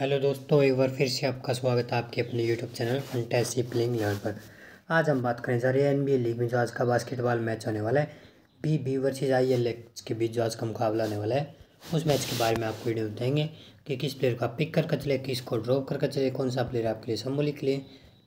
hello दोस्तों एक बार फिर से आपका स्वागत है आपके अपने YouTube channel fantasy playing level पर आज हम बात करें जा रहे हैं एन लीग में जो आज का बास्केटबॉल मैच होने वाला है B B versus I L के बीच जो आज का मुकाबला होने वाला है उस मैच के बारे में आपको वीडियो बताएंगे कि किस प्लेयर को पिक करके चले किस को ड्रॉप करके चले कौन सा प्लेयर आपके लिए सम्बोली के लिए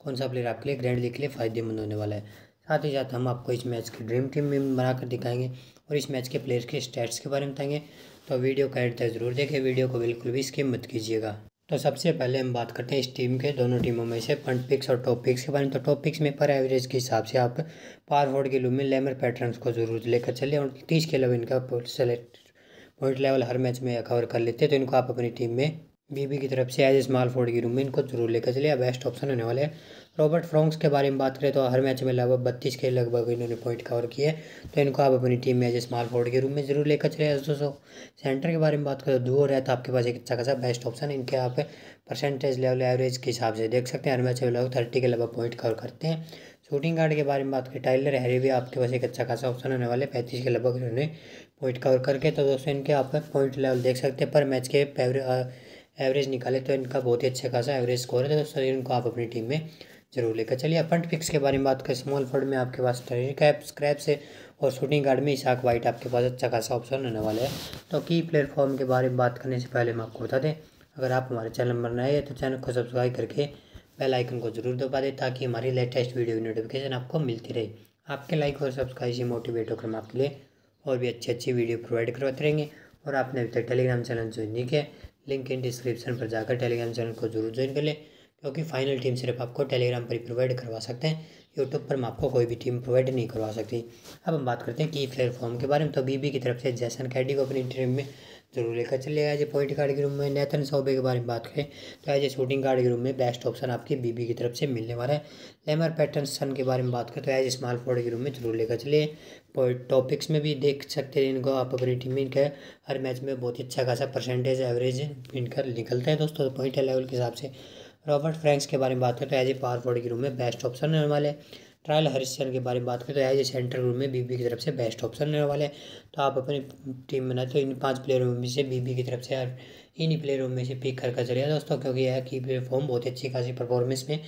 कौन सा प्लेयर आपके लिए ग्रैंड लीग के लिए फ़ायदेमंद होने वाला है साथ ही साथ हम आपको इस मैच की ड्रीम टीम में बनाकर दिखाएंगे और इस मैच के प्लेयर के स्टैट्स के बारे में बताएंगे तो वीडियो का एंड तक जरूर देखें वीडियो को बिल्कुल भी स्किप मत कीजिएगा तो सबसे पहले हम बात करते हैं इस टीम के दोनों टीमों में से पंट पिक्स और टॉप पिक्स के बारे में तो टॉप पिक्स में पर एवरेज के हिसाब से आप पार पारफोर्ड के लूम में लेमर पैटर्न्स को जरूर लेकर चलिए और तीस के अलावा इनका सेलेक्ट पॉइंट लेवल हर मैच में कवर कर लेते हैं तो इनको आप अपनी टीम में बीबी की तरफ से एज स्मॉल फोर्ड की रूम में इनको जरूर लेकर चले बेस्ट ऑप्शन होने वाले हैं रॉबर्ट फ्रॉन्क्स के बारे में बात करें तो हर मैच में लगभग बत्तीस के लगभग इन्होंने पॉइंट कवर किए तो इनको आप अपनी टीम में एज स्मॉल फोर्ड के रूम में जरूर लेकर चले दोस्तों सेंटर के बारे में बात करें तो दूर है तो आपके पास एक अच्छा खासा बेस्ट ऑप्शन है इनके आप परसेंटेज लेवल एवरेज के हिसाब से देख सकते हैं हर मैच में लगभग थर्टी के लगभग पॉइंट कवर करते हैं शूटिंग गार्ड के बारे में बात करें टाइलर हैरी भी आपके पास एक अच्छा खासा ऑप्शन होने वाले पैंतीस के लगभग इन्होंने पॉइंट कवर करके तो दोस्तों इनके आप पॉइंट लेवल देख सकते हैं पर मैच के एवरेज निकाले तो इनका बहुत ही अच्छा खासा एवरेज स्कोर है तो दोस्तों इनको आप अपनी टीम में जरूर लेकर चलिए अब फ्रंट पिक्स के बारे में बात करें स्मॉल फंड में आपके पास टेरी कैप स्क्रैप से और शूटिंग गार्ड में इशाक वाइट आपके पास अच्छा खासा ऑप्शन रहने वाला है तो की प्लेटफॉर्म के बारे में बात करने से पहले हम आपको बता दें अगर आप हमारे चैनल पर नए हैं तो चैनल को सब्सक्राइब करके बेल आइकन को जरूर दबा दें ताकि हमारी लेटेस्ट वीडियो की नोटिफिकेशन आपको मिलती रहे आपके लाइक और सब्सक्राइब से मोटिवेट होकर हम आपके लिए और भी अच्छी अच्छी वीडियो प्रोवाइड करवाते रहेंगे और आपने अभी तक टेलीग्राम चैनल ज्वाइन नहीं किया लिंक इन डिस्क्रिप्शन पर जाकर टेलीग्राम चैनल को जरूर ज्वाइन कर लें क्योंकि फाइनल टीम सिर्फ आपको टेलीग्राम पर ही प्रोवाइड करवा सकते हैं यूट्यूब पर हम आपको कोई भी टीम प्रोवाइड नहीं करवा सकती अब हम बात करते हैं की फॉर्म के बारे में तो बीबी की तरफ से जैसन कैडी को अपनी टीम में जरूर लेकर चले आज पॉइंट कार्ड के रूम में नेथन सोबे के बारे में बात करें तो आज शूटिंग कार्ड के रूम में बेस्ट ऑप्शन आपकी बीबी की तरफ से मिलने वाला है लेमर पैटर्न सन के बारे में बात करें तो एज स्मॉल फोर्ड के रूम में जरूर लेकर चले टॉपिक्स में भी देख सकते हैं इनको आप अपनी टीम में इनका हर मैच में बहुत ही अच्छा खासा परसेंटेज एवरेज इनका निकलता है दोस्तों पॉइंट तो लेवल के हिसाब से रॉबर्ट फ्रैंक्स के बारे में बात करें तो एज ए पावर फोर्ड के रूम में बेस्ट ऑप्शन है वाले ट्रायल हरिश्चंद्र के बारे में बात करें तो एज ए सेंटर रूम में बीबी की तरफ से बेस्ट ऑप्शन रहने वाले हैं तो आप अपनी टीम बनाए तो इन पांच प्लेयरों में से बीबी की तरफ से यार इन्हीं प्लेयरों में से पिक करके चले दोस्तों क्योंकि यह की प्लेटफॉर्म बहुत अच्छी खासी परफॉर्मेंस में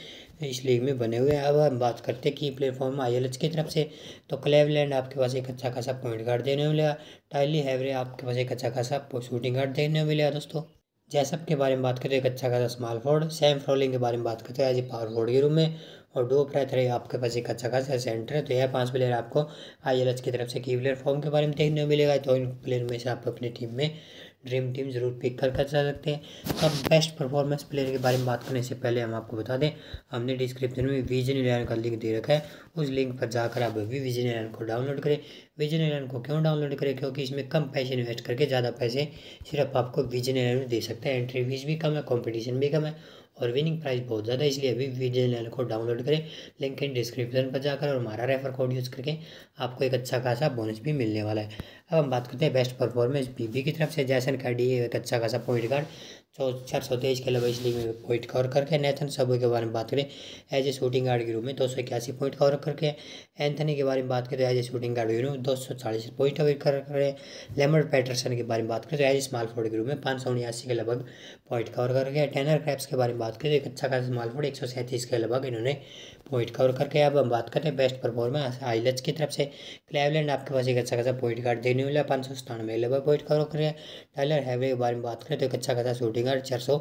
इस लीग में बने हुए हैं अब हम बात करते हैं की प्लेटफॉर्म आई की तरफ से तो क्लेवलैंड आपके पास एक अच्छा खासा पॉइंट गार्ड देने मिला टाइली हैवरे आपके पास एक अच्छा खासा शूटिंग गार्ड देने मिला दोस्तों जैसअप के बारे में बात हैं एक अच्छा खासा स्मॉल फोर्ड सैम फ्रोलिंग के बारे में बात करते हैं एज ए पावर फोर्ड के रूम में और डो रहे आपके पास एक अच्छा खासा सेंटर है तो यह पांच प्लेयर आपको आई की तरफ से की प्लेयर फॉर्म के बारे में देखने को मिलेगा तो इन प्लेयर में से आप अपनी टीम में ड्रीम टीम ज़रूर पिक कर कर सकते हैं तो अब बेस्ट परफॉर्मेंस प्लेयर के बारे में बात करने से पहले हम आपको बता दें हमने डिस्क्रिप्शन में विजन इलेवन का लिंक दे रखा है उस लिंक पर जाकर आप अभी विजन इलेवन को डाउनलोड करें विजन इलेवन को क्यों डाउनलोड करें क्योंकि इसमें कम पैसे इन्वेस्ट करके ज़्यादा पैसे सिर्फ आपको विजन इलेवन दे सकते हैं एंट्री फीस भी कम है कॉम्पिटिशन भी कम है और विनिंग प्राइस बहुत ज़्यादा इसलिए अभी लेन को डाउनलोड करें लिंक इन डिस्क्रिप्शन पर जाकर और हमारा रेफर कोड यूज़ करके आपको एक अच्छा खासा बोनस भी मिलने वाला है अब हम बात करते हैं बेस्ट परफॉर्मेंस बीबी की तरफ से जैसन का डी एक अच्छा खासा पॉइंट कार्ड सौ चार सौ तेईस क्लब इस लीग में पॉइंट कवर करके नेथन सबो के बारे में बात करें एज ए शूटिंग गार्ड के रूप में दो सौ इक्यासी पॉइंट कवर करके एंथनी के बारे में बात करें तो एज ए शूटिंग गार्ड के रूप में दो सौ चालीस पॉइंट कवर करें लेमर पैटरसन के बारे में बात करें तो एज ए स्मॉल फोर्ड के रूप में पाँच सौ उन्यासी के लगभग पॉइंट कवर करके टेनर क्रैप्स अच्छा अच्छा के बारे में बात करें तो एक अच्छा खासा स्मॉल फोर्ड एक सौ सैंतीस के लगभग इन्होंने पॉइंट कवर करके अब हम बात करें बेस्ट परफॉर्मेंस आइलच की तरफ से क्लेवलैंड आपके पास एक अच्छा खासा पॉइंट गार्ड देने वाला पाँच सौ सतानवे लगभग पॉइंट कवर करें टाइलर हैवे के बारे में बात करें तो एक अच्छा खासा शूटिंग फिगर चार सौ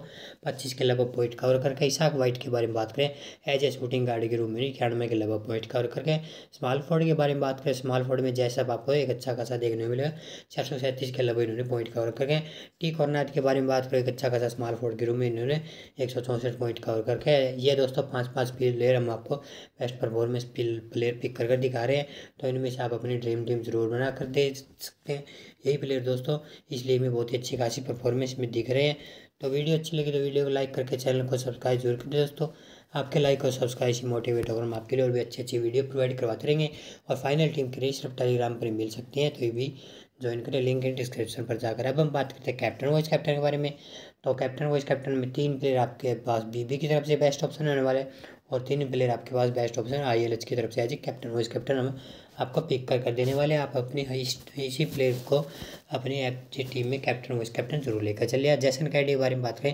पच्चीस के लगभग पॉइंट कवर करके इसाक वाइट के बारे में बात करें एज ए शूटिंग गार्ड के रूप में इक्यानवे के लगभग पॉइंट कवर करके स्मॉल फोर्ड के बारे में बात करें स्मॉल फोर्ड में जैसा आपको एक अच्छा खासा देखने को मिलेगा चार सौ सैंतीस के लगभग इन्होंने पॉइंट कवर करके टी कॉर्नाट के बारे में बात करें एक अच्छा खासा स्मॉल फोर्ड के रूम में इन्होंने एक सौ चौंसठ पॉइंट कवर करके ये दोस्तों पाँच पाँच प्लेयर हम आपको बेस्ट परफॉर्मेंस प्लेयर पिक कर दिखा रहे हैं तो इनमें से आप अपनी ड्रीम टीम जरूर बना कर दे सकते हैं यही प्लेयर दोस्तों इसलिए में बहुत ही अच्छी खासी परफॉर्मेंस में दिख रहे हैं तो वीडियो अच्छी लगी तो वीडियो को लाइक करके चैनल को सब्सक्राइब जरूर करें दोस्तों आपके लाइक और सब्सक्राइब से मोटिवेट होकर हम आपके लिए और भी अच्छी अच्छी वीडियो प्रोवाइड करवाते रहेंगे और फाइनल टीम के लिए सिर्फ टेलीग्राम पर मिल सकते हैं तो ये भी ज्वाइन करें लिंक इन डिस्क्रिप्शन पर जाकर अब हम बात करते हैं कैप्टन वाइस कैप्टन के बारे में तो कैप्टन वाइस कैप्टन में तीन प्लेयर आपके पास बीबी की तरफ से बेस्ट ऑप्शन होने वाले और तीन प्लेयर आपके पास best option I L H की तरफ से आज कैप्टन वाइस कैप्टन हम आपको पिक कर कर देने वाले आप अपने इसी प्लेयर को अपनी एफ टीम में कैप्टन वाइस कैप्टन जरूर लेकर चलिए जैसन कैडी के बारे में बात करें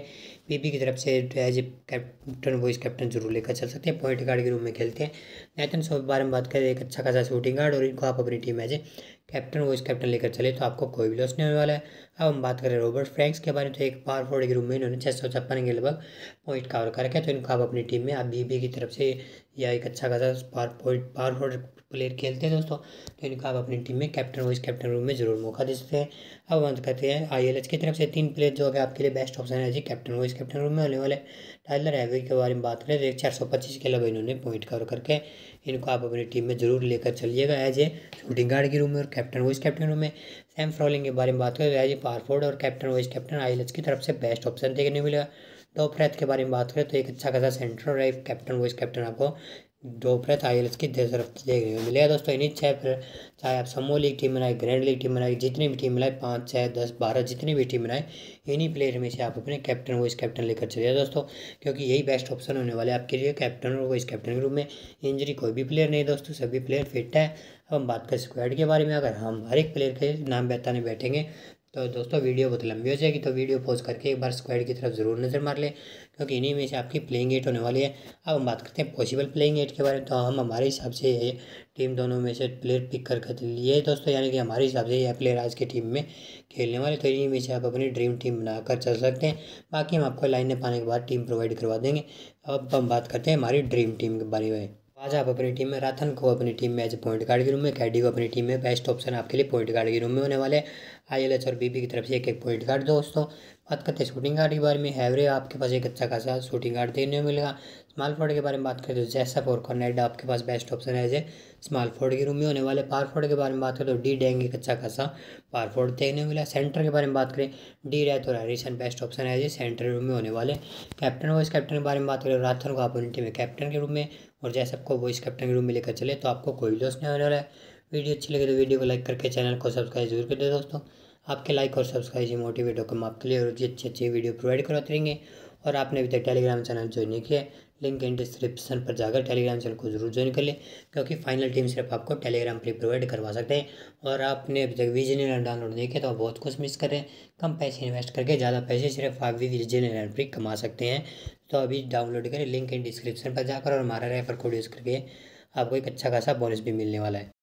पीपी की तरफ से as a captain vice captain जरूर लेकर चल सकते हैं पॉइंट गार्ड के रूप में खेलते हैं नैथन सो के बारे में बात करें एक अच्छा खासा शूटिंग गार्ड और इनको आप अपनी टीम एज ए कैप्टन इस कैप्टन लेकर चले तो आपको कोई भी लॉस नहीं होने वाला है अब हम बात करें रॉबर्ट फ्रैंक्स के बारे में तो एक पावर फॉर्ड के रूप में इन्होंने छः सौ छप्पन के लगभग पॉइंट कवर कर रखा तो इनको आप अपनी टीम में आप बीबी की तरफ से या एक अच्छा खासा power point power forward player खेलते हैं दोस्तों तो इनको आप अपनी टीम में कैप्टन इस कैप्टन रूम में जरूर मौका दे सकते हैं अब हम कहते हैं आई की तरफ से तीन प्लेयर जो है आपके लिए बेस्ट ऑप्शन है जी कैप्टन इस कैप्टन रूम में होने वाले टाइलर हैवी के बारे में बात करें तो एक चार सौ पच्चीस के लगभग इन्होंने पॉइंट कवर करके इनको आप अपनी टीम में जरूर लेकर चलिएगा एज ए शूटिंग गार्ड के रूम में और कैप्टन वाइस कैप्टन रूम में सैम फ्रॉलिंग के बारे में बात करें तो एज ए पारफोर्ड और कैप्टन वाइस कैप्टन आई की तरफ से बेस्ट ऑप्शन देखने को मिलेगा टॉप रेथ के बारे में बात करें तो एक अच्छा खासा सेंट्रल राइफ कैप्टन वाइस कैप्टन आपको दोपहर आई की तरफ देख रहे हो मिलेगा दोस्तों इन्हीं छः फिर चाहे आप समो लीग टीम बनाए ग्रैंड लीग टीम बनाए जितनी भी टीम बनाए पाँच छः दस बारह जितनी भी टीम बनाए इन्हीं प्लेयर में से आप अपने कैप्टन वाइस कैप्टन लेकर चले दोस्तों क्योंकि यही बेस्ट ऑप्शन होने वाले आपके लिए कैप्टन और वाइस कैप्टन के रूप में इंजरी कोई भी प्लेयर नहीं दोस्तों सभी प्लेयर फिट है अब हम बात करें स्क्वाड के बारे में अगर हम हर एक प्लेयर के नाम बताने बैठेंगे तो दोस्तों वीडियो बहुत लंबी हो जाएगी तो वीडियो पॉज करके एक बार स्क्वाड की तरफ ज़रूर नज़र मार लें क्योंकि इन्हीं में से आपकी प्लेइंग एट होने वाली है अब हम बात करते हैं पॉसिबल प्लेइंग एट के बारे में तो हम हमारे हिसाब से टीम दोनों में से प्लेयर पिक कर कर लिए दोस्तों यानी कि हमारे हिसाब से यह प्लेयर आज की टीम में खेलने वाले तो इन्हीं में से आप अपनी ड्रीम टीम बनाकर चल सकते हैं बाकी हम आपको लाइन में पाने के बाद टीम प्रोवाइड करवा देंगे अब हम बात करते हैं हमारी ड्रीम टीम के बारे में आज आप अपनी टीम में राथन को अपनी टीम में एज पॉइंट गार्ड के रूम में कैडी को अपनी टीम में बेस्ट ऑप्शन आपके लिए पॉइंट गार्ड के रूम में होने वाले हैं आईएलएच और बीबी की तरफ से एक एक पॉइंट गार्ड दोस्तों बात करते हैं शूटिंग गार्ड के बारे में हैवरे आपके पास एक अच्छा खासा शूटिंग गार्ड देखने को मिलेगा स्मॉल फोर्ड के बारे में बात करें तो जैसा और कॉर्नेड आपके पास बेस्ट ऑप्शन है जैसे स्मॉल फोर्ड के रूम में होने वाले पार फोर्ड के बारे में बात करें तो डी डेंग एक अच्छा खासा पार फोर्ड देखने को मिला सेंटर के बारे में बात करें डी रैथ और हरिसन बेस्ट ऑप्शन है जी सेंटर रूम में होने वाले कैप्टन वाइस कैप्टन के बारे में बात करें राथन तो को आप टीम में कैप्टन के रूम में और जैसे आपको वॉइस कैप्टन के रूम में लेकर चले तो आपको कोई लॉस नहीं होने वाला है वीडियो अच्छी लगे तो वीडियो को लाइक करके चैनल को सब्सक्राइब जरूर कर दे दोस्तों आपके लाइक और सब्सक्राइब से मोटिवेट होकर हम आपके लिए और अच्छी अच्छी वीडियो प्रोवाइड करवाते रहेंगे और आपने अभी तक टेलीग्राम चैनल ज्वाइन नहीं किया लिंक इन डिस्क्रिप्शन पर जाकर टेलीग्राम चैनल को जरूर ज्वाइन कर लें क्योंकि फाइनल टीम सिर्फ आपको टेलीग्राम पर प्रोवाइड करवा सकते हैं और आपने अभी तक वीजी डाउनलोड नहीं किया तो आप बहुत कुछ मिस कर रहे हैं कम पैसे इन्वेस्ट करके ज़्यादा पैसे सिर्फ आप भी वीजी एलैंड फ्री कमा सकते हैं तो अभी डाउनलोड करें लिंक इन डिस्क्रिप्शन पर जाकर और हमारा रेफर कोड यूज़ करके आपको एक अच्छा खासा बोनस भी मिलने वाला है